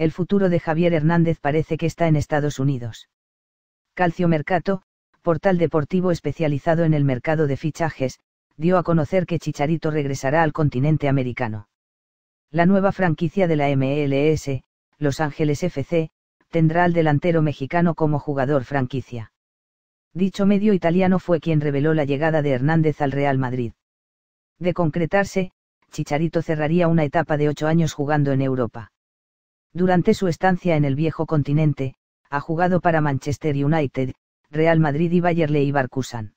el futuro de Javier Hernández parece que está en Estados Unidos. Calcio Mercato, portal deportivo especializado en el mercado de fichajes, dio a conocer que Chicharito regresará al continente americano. La nueva franquicia de la MLS, Los Ángeles FC, tendrá al delantero mexicano como jugador franquicia. Dicho medio italiano fue quien reveló la llegada de Hernández al Real Madrid. De concretarse, Chicharito cerraría una etapa de ocho años jugando en Europa. Durante su estancia en el viejo continente, ha jugado para Manchester United, Real Madrid y Bayer Leverkusen.